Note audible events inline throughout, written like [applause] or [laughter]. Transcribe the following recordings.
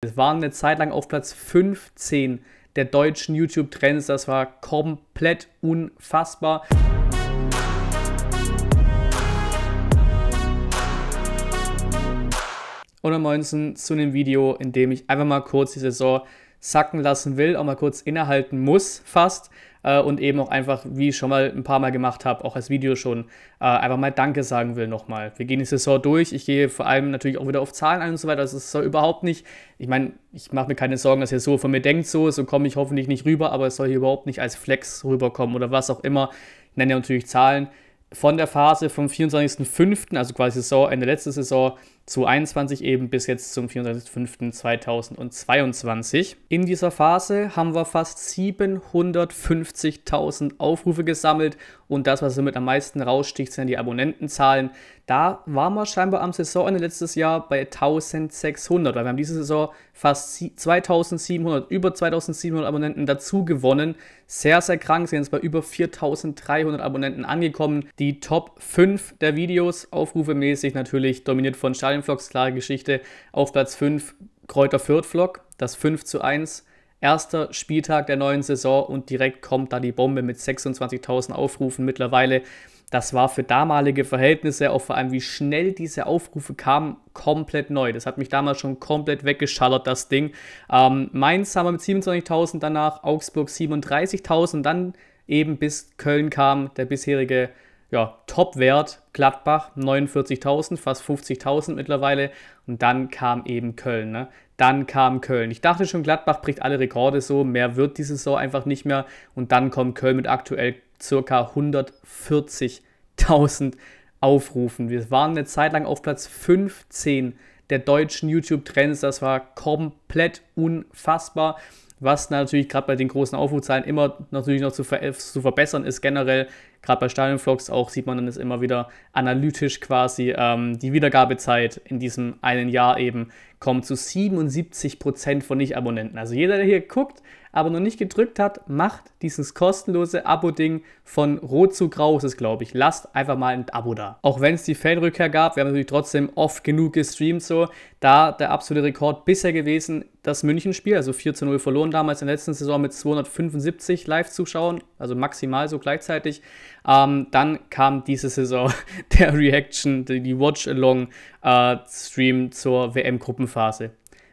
Es waren eine Zeit lang auf Platz 15 der deutschen YouTube-Trends. Das war komplett unfassbar. Und am 19 zu einem Video, in dem ich einfach mal kurz die Saison sacken lassen will, auch mal kurz innehalten muss fast äh, und eben auch einfach, wie ich schon mal ein paar Mal gemacht habe, auch als Video schon, äh, einfach mal Danke sagen will nochmal. Wir gehen die Saison durch, ich gehe vor allem natürlich auch wieder auf Zahlen ein und so weiter, das ist so überhaupt nicht, ich meine, ich mache mir keine Sorgen, dass ihr so von mir denkt, so, so komme ich hoffentlich nicht rüber, aber es soll hier überhaupt nicht als Flex rüberkommen oder was auch immer. Ich nenne ja natürlich Zahlen von der Phase vom 24.05., also quasi Saisonende letzte Saison, zu 21 eben bis jetzt zum 24.05.2022. In dieser Phase haben wir fast 750.000 Aufrufe gesammelt und das, was somit am meisten raussticht, sind die Abonnentenzahlen. Da waren wir scheinbar am Saisonende letztes Jahr bei 1600, weil wir haben diese Saison fast 2700, über 2700 Abonnenten dazu gewonnen. Sehr, sehr krank, sind jetzt bei über 4300 Abonnenten angekommen. Die Top 5 der Videos, aufrufemäßig natürlich dominiert von Stadion Heimflocks, klare Geschichte. Auf Platz 5 Kräuter Fürth Flock, das 5 zu 1. Erster Spieltag der neuen Saison und direkt kommt da die Bombe mit 26.000 Aufrufen mittlerweile. Das war für damalige Verhältnisse, auch vor allem wie schnell diese Aufrufe kamen, komplett neu. Das hat mich damals schon komplett weggeschallert, das Ding. Ähm, Mainz haben wir mit 27.000 danach, Augsburg 37.000, dann eben bis Köln kam der bisherige ja, Top-Wert Gladbach, 49.000, fast 50.000 mittlerweile. Und dann kam eben Köln. Ne? Dann kam Köln. Ich dachte schon, Gladbach bricht alle Rekorde so, mehr wird diese Saison einfach nicht mehr. Und dann kommt Köln mit aktuell circa 140.000 Aufrufen. Wir waren eine Zeit lang auf Platz 15 der deutschen YouTube-Trends. Das war komplett unfassbar was natürlich gerade bei den großen Aufrufzahlen immer natürlich noch zu, ver zu, verbessern ist, generell gerade bei Stadionvlogs auch sieht man dann ist immer wieder analytisch quasi ähm, die Wiedergabezeit in diesem einen Jahr eben kommt zu 77% von Nicht-Abonnenten. Also jeder, der hier guckt, aber noch nicht gedrückt hat, macht dieses kostenlose Abo-Ding von Rot zu Grau, ist es glaube ich. Lasst einfach mal ein Abo da. Auch wenn es die Fanrückkehr gab, wir haben natürlich trotzdem oft genug gestreamt so. Da der absolute Rekord bisher gewesen, das Münchenspiel, also 4 zu 0 verloren damals in der letzten Saison mit 275 Live-Zuschauern, also maximal so gleichzeitig. Ähm, dann kam diese Saison [laughs] der Reaction, die Watch-Along-Stream äh, zur WM-Gruppenphase.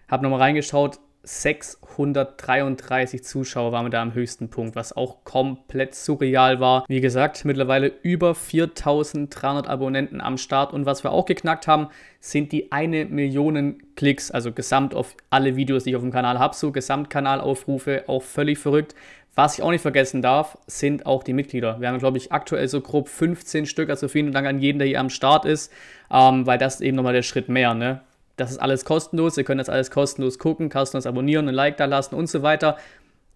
Hab nochmal reingeschaut, 633 Zuschauer waren wir da am höchsten Punkt, was auch komplett surreal war. Wie gesagt, mittlerweile über 4300 Abonnenten am Start und was wir auch geknackt haben, sind die eine Million Klicks, also gesamt auf alle Videos, die ich auf dem Kanal habe, so Gesamtkanalaufrufe, auch völlig verrückt. Was ich auch nicht vergessen darf, sind auch die Mitglieder. Wir haben, glaube ich, aktuell so grob 15 Stück. Also vielen Dank an jeden, der hier am Start ist, ähm, weil das eben nochmal der Schritt mehr. Ne? Das ist alles kostenlos. Ihr könnt das alles kostenlos gucken, kostenlos abonnieren, ein Like da lassen und so weiter.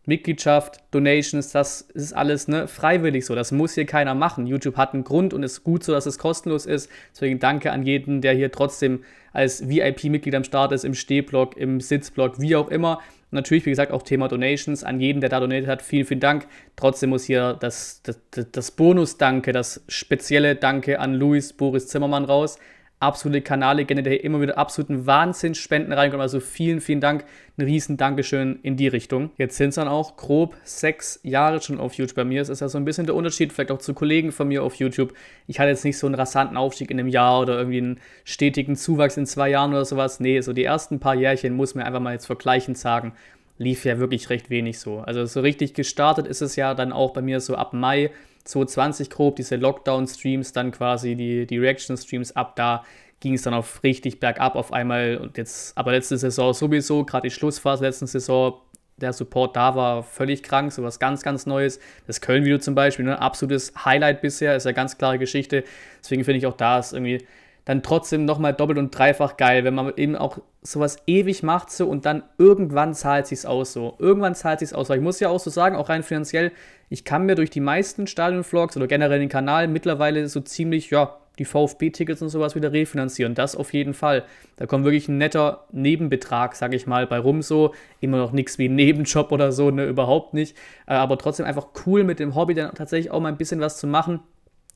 Mitgliedschaft, Donations, das ist alles ne, freiwillig so. Das muss hier keiner machen. YouTube hat einen Grund und ist gut so, dass es kostenlos ist. Deswegen danke an jeden, der hier trotzdem als VIP-Mitglied am Start ist, im Stehblock, im Sitzblock, wie auch immer. Und natürlich, wie gesagt, auch Thema Donations. An jeden, der da donatet hat, vielen, vielen Dank. Trotzdem muss hier das, das, das Bonus-Danke, das spezielle Danke an Luis Boris Zimmermann raus absolute Kanäle generell immer wieder absoluten Wahnsinn Spenden reinkommen. Also vielen, vielen Dank. Ein riesen Dankeschön in die Richtung. Jetzt sind es dann auch grob sechs Jahre schon auf YouTube bei mir. Es ist ja so ein bisschen der Unterschied, vielleicht auch zu Kollegen von mir auf YouTube. Ich hatte jetzt nicht so einen rasanten Aufstieg in einem Jahr oder irgendwie einen stetigen Zuwachs in zwei Jahren oder sowas. Nee, so die ersten paar Jährchen muss man einfach mal jetzt vergleichend sagen lief ja wirklich recht wenig so. Also so richtig gestartet ist es ja dann auch bei mir so ab Mai 2020 grob, diese Lockdown-Streams, dann quasi die, die Reaction-Streams ab da ging es dann auf richtig bergab auf einmal und jetzt, aber letzte Saison sowieso, gerade die Schlussphase letzten Saison, der Support da war völlig krank, sowas ganz, ganz Neues. Das Köln-Video zum Beispiel, ein ne? absolutes Highlight bisher, ist ja ganz klare Geschichte. Deswegen finde ich auch da ist irgendwie dann trotzdem nochmal doppelt und dreifach geil, wenn man eben auch sowas ewig macht so und dann irgendwann zahlt sich's aus so. Irgendwann zahlt sich's aus. Weil ich muss ja auch so sagen, auch rein finanziell, ich kann mir durch die meisten Stadion-Vlogs oder generell den Kanal mittlerweile so ziemlich, ja, die VfB-Tickets und sowas wieder refinanzieren. Das auf jeden Fall. Da kommt wirklich ein netter Nebenbetrag, sag ich mal, bei rum so. Immer noch nichts wie ein Nebenjob oder so, ne, überhaupt nicht. Äh, aber trotzdem einfach cool mit dem Hobby dann tatsächlich auch mal ein bisschen was zu machen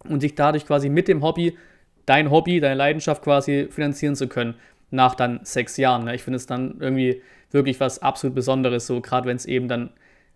und sich dadurch quasi mit dem Hobby dein Hobby, deine Leidenschaft quasi finanzieren zu können nach dann sechs Jahren. Ne? Ich finde es dann irgendwie wirklich was absolut Besonderes, so gerade wenn es eben dann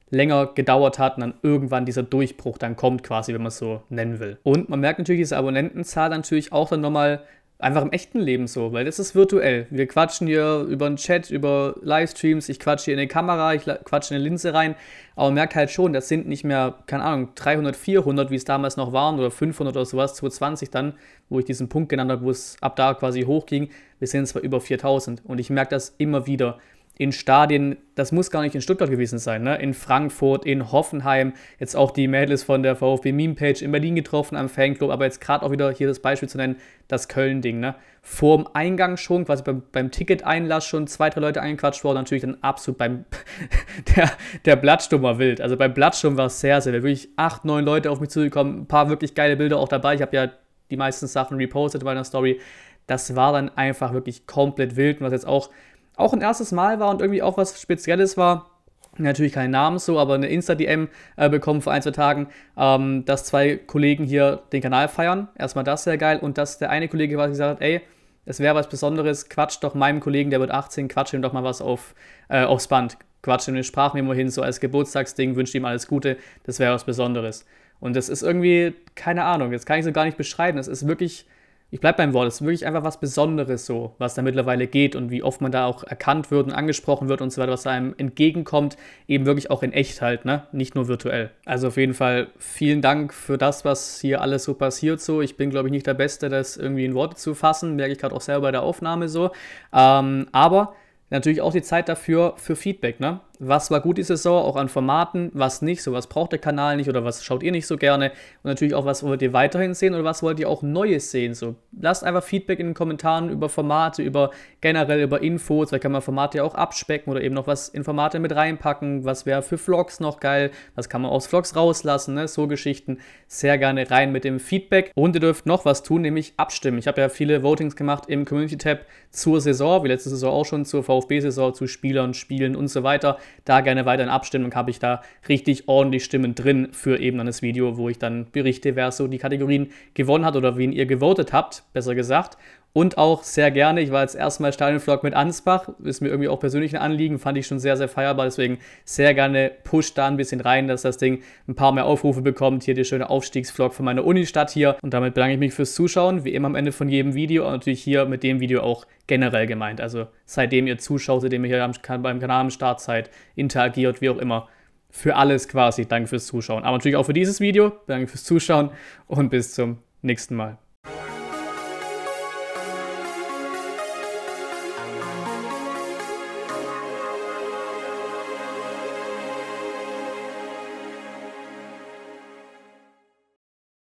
länger gedauert hat und dann irgendwann dieser Durchbruch dann kommt quasi, wenn man es so nennen will. Und man merkt natürlich diese Abonnentenzahl natürlich auch dann nochmal einfach im echten Leben so, weil das ist virtuell. Wir quatschen hier über den Chat, über Livestreams, ich quatsche hier in eine Kamera, ich quatsche in eine Linse rein, aber merke halt schon, das sind nicht mehr, keine Ahnung, 300, 400, wie es damals noch waren oder 500 oder sowas, 220 dann, wo ich diesen Punkt genannt habe, wo es ab da quasi hochging, wir sind zwar über 4000 und ich merke das immer wieder in Stadien, das muss gar nicht in Stuttgart gewesen sein, ne? in Frankfurt, in Hoffenheim, jetzt auch die Mädels von der VfB Meme-Page in Berlin getroffen am Fanclub, aber jetzt gerade auch wieder hier das Beispiel zu nennen, das Köln-Ding. Ne? Vor dem Eingang schon, quasi beim, beim Ticket-Einlass schon zwei, drei Leute eingequatscht worden, natürlich dann absolut beim, [laughs] der, der Blattsturm war wild, also beim Blattsturm war es sehr, sehr wild, wirklich acht, neun Leute auf mich zugekommen, ein paar wirklich geile Bilder auch dabei, ich habe ja die meisten Sachen repostet in meiner Story, das war dann einfach wirklich komplett wild und was jetzt auch auch ein erstes Mal war und irgendwie auch was Spezielles war, natürlich keinen Namen so, aber eine Insta-DM äh, bekommen vor ein, zwei Tagen, ähm, dass zwei Kollegen hier den Kanal feiern. Erstmal das sehr geil und dass der eine Kollege quasi gesagt hat, ey, es wäre was Besonderes, quatsch doch meinem Kollegen, der wird 18, quatsch ihm doch mal was auf, äh, aufs Band. Quatsch ihm eine Sprachmemo hin, so als Geburtstagsding, wünscht ihm alles Gute, das wäre was Besonderes. Und das ist irgendwie, keine Ahnung, das kann ich so gar nicht beschreiben. Das ist wirklich ich bleibe beim Wort, es ist wirklich einfach was Besonderes so, was da mittlerweile geht und wie oft man da auch erkannt wird und angesprochen wird und so weiter, was einem entgegenkommt, eben wirklich auch in echt halt, ne? Nicht nur virtuell. Also auf jeden Fall vielen Dank für das, was hier alles so passiert so. Ich bin, glaube ich, nicht der Beste, das irgendwie in Worte zu fassen, merke ich gerade auch selber bei der Aufnahme so. Ähm, aber natürlich auch die Zeit dafür für Feedback, ne? was war gut die Saison, auch an Formaten, was nicht, so was braucht der Kanal nicht oder was schaut ihr nicht so gerne und natürlich auch, was wollt ihr weiterhin sehen oder was wollt ihr auch Neues sehen. So, lasst einfach Feedback in den Kommentaren über Formate, über generell über Infos, weil kann man Formate ja auch abspecken oder eben noch was in Formate mit reinpacken, was wäre für Vlogs noch geil, was kann man aus Vlogs rauslassen, ne? so Geschichten sehr gerne rein mit dem Feedback und ihr dürft noch was tun, nämlich abstimmen. Ich habe ja viele Votings gemacht im Community Tab zur Saison, wie letzte Saison auch schon, zur VfB-Saison, zu Spielern, Spielen und so weiter da gerne weiter in Abstimmung habe ich da richtig ordentlich Stimmen drin für eben dann das Video, wo ich dann berichte, wer so die Kategorien gewonnen hat oder wen ihr gewotet habt, besser gesagt. Und auch sehr gerne, ich war jetzt erstmal Stadionvlog mit Ansbach, ist mir irgendwie auch persönlich ein Anliegen, fand ich schon sehr, sehr feierbar, deswegen sehr gerne push da ein bisschen rein, dass das Ding ein paar mehr Aufrufe bekommt. Hier der schöne Aufstiegsvlog von meiner Unistadt hier. Und damit bedanke ich mich fürs Zuschauen, wie immer am Ende von jedem Video und natürlich hier mit dem Video auch generell gemeint. Also seitdem ihr zuschaut, seitdem ihr hier am, beim Kanal am Start seid, interagiert, wie auch immer. Für alles quasi. Danke fürs Zuschauen. Aber natürlich auch für dieses Video. Danke fürs Zuschauen und bis zum nächsten Mal.